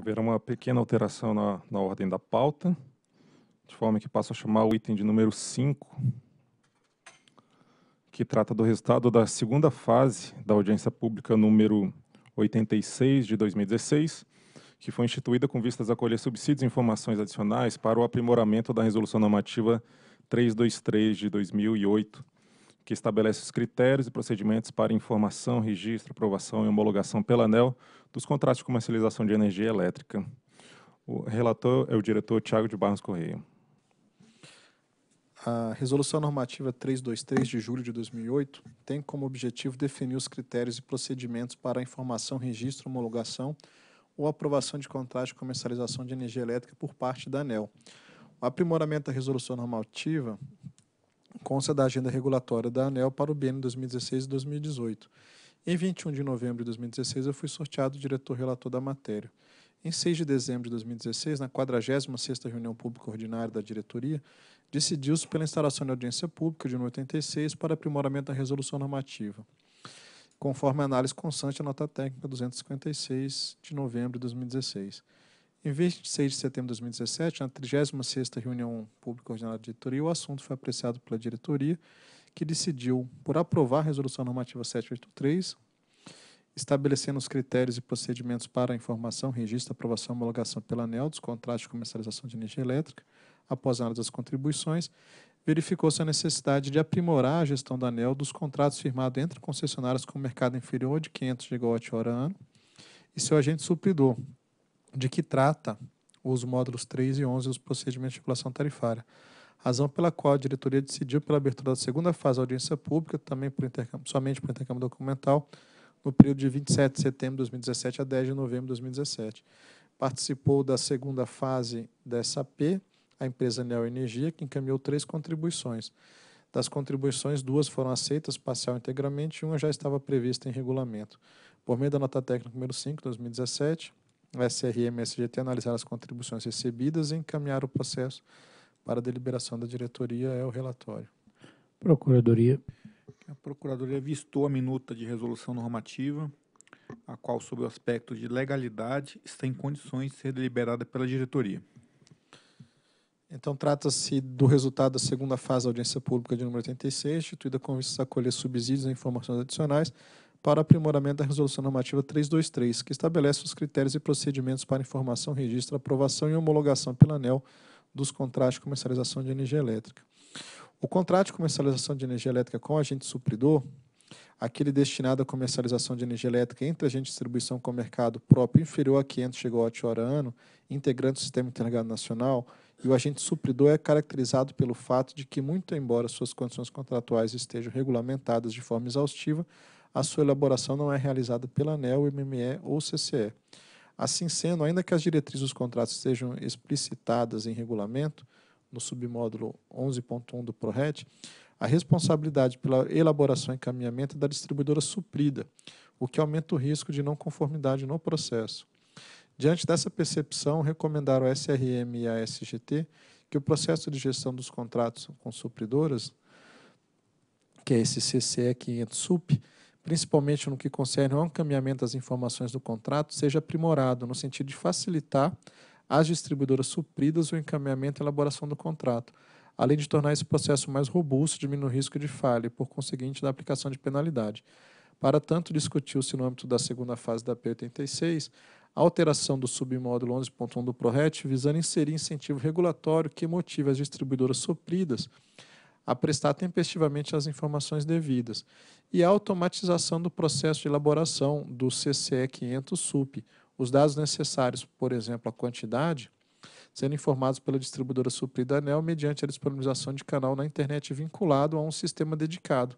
haverá uma pequena alteração na, na ordem da pauta, de forma que passo a chamar o item de número 5, que trata do resultado da segunda fase da audiência pública número 86 de 2016, que foi instituída com vistas a colher subsídios e informações adicionais para o aprimoramento da resolução normativa 323 de 2008, que estabelece os critérios e procedimentos para informação, registro, aprovação e homologação pela ANEL dos contratos de comercialização de energia elétrica. O relator é o diretor Tiago de Barros Correia. A Resolução Normativa 323 de julho de 2008 tem como objetivo definir os critérios e procedimentos para a informação, registro, homologação ou aprovação de contratos de comercialização de energia elétrica por parte da ANEL. O aprimoramento da resolução normativa consta da agenda regulatória da ANEL para o biênio 2016 e 2018. Em 21 de novembro de 2016, eu fui sorteado diretor relator da matéria. Em 6 de dezembro de 2016, na 46ª reunião pública ordinária da diretoria, decidiu-se pela instalação de audiência pública de 86 para aprimoramento da resolução normativa, conforme a análise constante da nota técnica 256 de novembro de 2016. Em 26 de setembro de 2017, na 36ª reunião pública ordinária de diretoria, o assunto foi apreciado pela diretoria, que decidiu por aprovar a resolução normativa 783, estabelecendo os critérios e procedimentos para a informação, registro, aprovação e homologação pela ANEL dos contratos de comercialização de energia elétrica, após a análise das contribuições, verificou-se a necessidade de aprimorar a gestão da ANEL dos contratos firmados entre concessionárias com mercado inferior de 500 GWh ano e seu agente supridor, de que trata os módulos 3 e 11 dos procedimentos de articulação tarifária. Razão pela qual a diretoria decidiu pela abertura da segunda fase da audiência pública, também por somente por intercâmbio documental, no período de 27 de setembro de 2017 a 10 de novembro de 2017. Participou da segunda fase dessa P a empresa Neo Energia, que encaminhou três contribuições. Das contribuições, duas foram aceitas parcial integralmente e uma já estava prevista em regulamento. Por meio da nota técnica número 5, 2017, SRM e SGT analisar as contribuições recebidas e encaminhar o processo para deliberação da diretoria é o relatório. Procuradoria. A Procuradoria vistou a minuta de resolução normativa, a qual, sob o aspecto de legalidade, está em condições de ser deliberada pela diretoria. Então, trata-se do resultado da segunda fase da audiência pública de número 86, instituída com vistas a acolher subsídios e informações adicionais para aprimoramento da Resolução Normativa 323, que estabelece os critérios e procedimentos para informação, registro, aprovação e homologação pela ANEL dos contratos de comercialização de energia elétrica. O contrato de comercialização de energia elétrica com agente supridor, aquele destinado à comercialização de energia elétrica entre agente de distribuição com mercado próprio inferior a 500 gigawatt hora ano, integrante do Sistema Integrado Nacional, e o agente supridor é caracterizado pelo fato de que, muito embora suas condições contratuais estejam regulamentadas de forma exaustiva, a sua elaboração não é realizada pela ANEL, MME ou CCE. Assim sendo, ainda que as diretrizes dos contratos sejam explicitadas em regulamento, no submódulo 11.1 do PRORET, a responsabilidade pela elaboração e encaminhamento é da distribuidora suprida, o que aumenta o risco de não conformidade no processo. Diante dessa percepção, recomendaram ao SRM e à SGT que o processo de gestão dos contratos com supridoras, que é esse CCE 500 SUP, principalmente no que concerne ao encaminhamento das informações do contrato, seja aprimorado no sentido de facilitar às distribuidoras supridas o encaminhamento e elaboração do contrato, além de tornar esse processo mais robusto, diminuindo o risco de falha e, por conseguinte, da aplicação de penalidade. Para tanto, discutiu-se no âmbito da segunda fase da P86 a alteração do submódulo 11.1 do ProRet, visando inserir incentivo regulatório que motive as distribuidoras supridas a prestar tempestivamente as informações devidas, e a automatização do processo de elaboração do CCE 500-SUP, os dados necessários, por exemplo, a quantidade, sendo informados pela distribuidora suprida ANEL mediante a disponibilização de canal na internet vinculado a um sistema dedicado,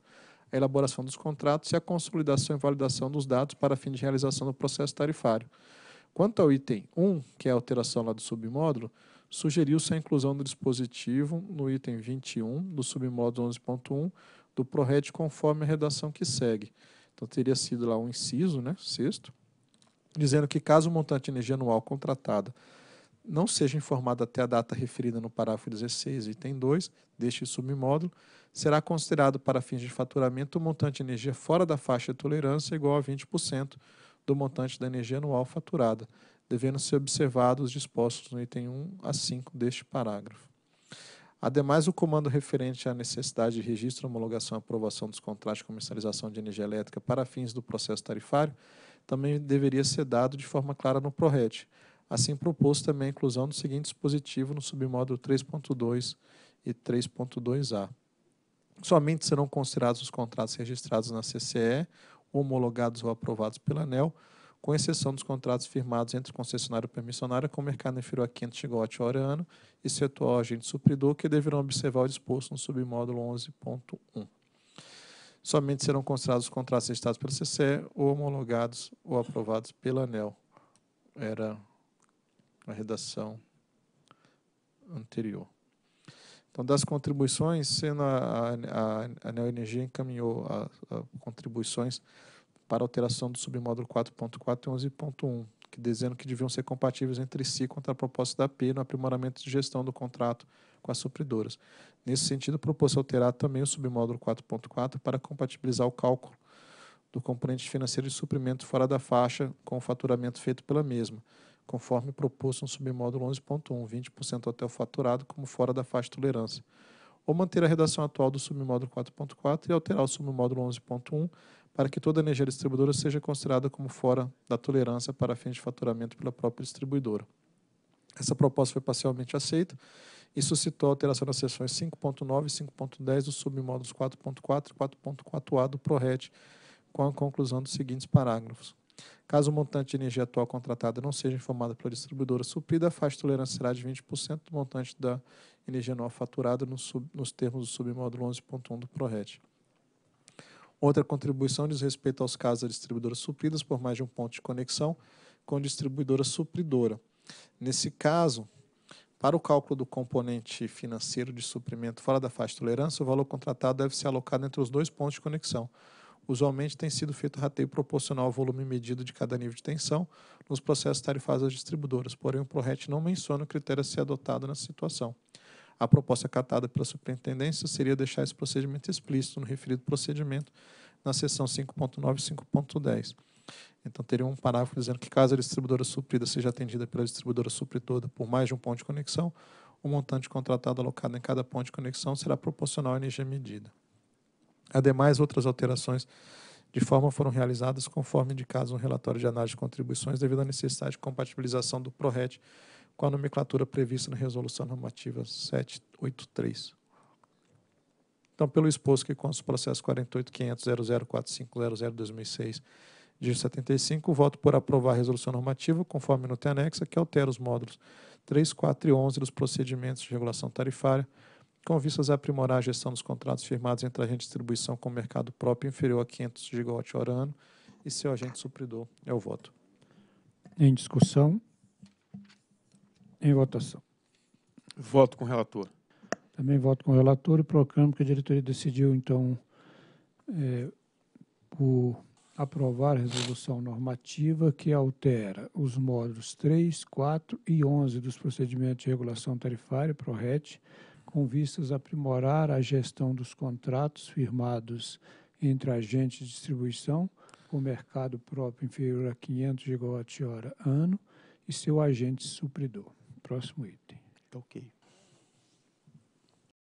a elaboração dos contratos e a consolidação e validação dos dados para fim de realização do processo tarifário. Quanto ao item 1, que é a alteração lá do submódulo, sugeriu-se a inclusão do dispositivo no item 21 do submódulo 11.1 do ProRed conforme a redação que segue. Então teria sido lá um inciso, né, sexto, dizendo que caso o montante de energia anual contratada não seja informado até a data referida no parágrafo 16, item 2 deste submódulo, será considerado para fins de faturamento o montante de energia fora da faixa de tolerância igual a 20% do montante da energia anual faturada devendo ser observados os dispostos no item 1 a 5 deste parágrafo. Ademais, o comando referente à necessidade de registro, homologação e aprovação dos contratos de comercialização de energia elétrica para fins do processo tarifário também deveria ser dado de forma clara no PRORET. Assim, proposto também a inclusão do seguinte dispositivo no submódulo 3.2 e 3.2a. Somente serão considerados os contratos registrados na CCE, homologados ou aprovados pela ANEL, com exceção dos contratos firmados entre concessionário e permissionária com o mercado inferior a 500 gigawatts hora ano e setor agente supridor, que deverão observar o disposto no submódulo 11.1. Somente serão considerados os contratos registrados pelo CCE ou homologados ou aprovados pela ANEL. Era a redação anterior. Então, das contribuições, sendo a, a, a ANEL Energia encaminhou as contribuições para alteração do submódulo 4.4 e 11.1, que dizendo que deviam ser compatíveis entre si contra a proposta da PI no aprimoramento de gestão do contrato com as supridoras. Nesse sentido, propôs alterar também o submódulo 4.4 para compatibilizar o cálculo do componente financeiro de suprimento fora da faixa com o faturamento feito pela mesma, conforme proposto no submódulo 11.1, 20% até o faturado como fora da faixa de tolerância ou manter a redação atual do submódulo 4.4 e alterar o submódulo 11.1 para que toda energia distribuidora seja considerada como fora da tolerância para fins de faturamento pela própria distribuidora. Essa proposta foi parcialmente aceita e suscitou a alteração das seções 5.9 e 5.10 dos submódulos 4.4 e 4.4a do PRORET, com a conclusão dos seguintes parágrafos. Caso o montante de energia atual contratada não seja informado pela distribuidora suprida, a faixa de tolerância será de 20% do montante da energia nova faturada no sub, nos termos do submódulo 11.1 do PRORET. Outra contribuição diz respeito aos casos da distribuidora supridas por mais de um ponto de conexão com distribuidora supridora. Nesse caso, para o cálculo do componente financeiro de suprimento fora da faixa de tolerância, o valor contratado deve ser alocado entre os dois pontos de conexão, Usualmente tem sido feito rateio proporcional ao volume medido de cada nível de tensão nos processos tarifários às distribuidoras, porém o ProRet não menciona o critério a ser adotado nessa situação. A proposta acatada pela superintendência seria deixar esse procedimento explícito no referido procedimento na seção 5.9 e 5.10. Então, teria um parágrafo dizendo que, caso a distribuidora suprida seja atendida pela distribuidora supridora por mais de um ponto de conexão, o montante contratado alocado em cada ponto de conexão será proporcional à energia medida. Ademais, outras alterações de forma foram realizadas conforme indicado no relatório de análise de contribuições devido à necessidade de compatibilização do PRORET com a nomenclatura prevista na Resolução Normativa 783. Então, pelo exposto que consta o processo 48.500.0045.00.2006, de 75, voto por aprovar a resolução normativa, conforme no anexa, que altera os módulos 3, 4 e 11 dos procedimentos de regulação tarifária, com vistas a aprimorar a gestão dos contratos firmados entre agente de distribuição com mercado próprio inferior a 500 GWh ano e seu agente supridor. É o voto. Em discussão. Em votação. Voto com o relator. Também voto com o relator e proclamo que a diretoria decidiu, então, é, por aprovar resolução normativa que altera os módulos 3, 4 e 11 dos procedimentos de regulação tarifária, PRORET, com vistas a aprimorar a gestão dos contratos firmados entre agentes de distribuição, com mercado próprio inferior a 500 GWh ano e seu agente supridor. Próximo item. Tá ok.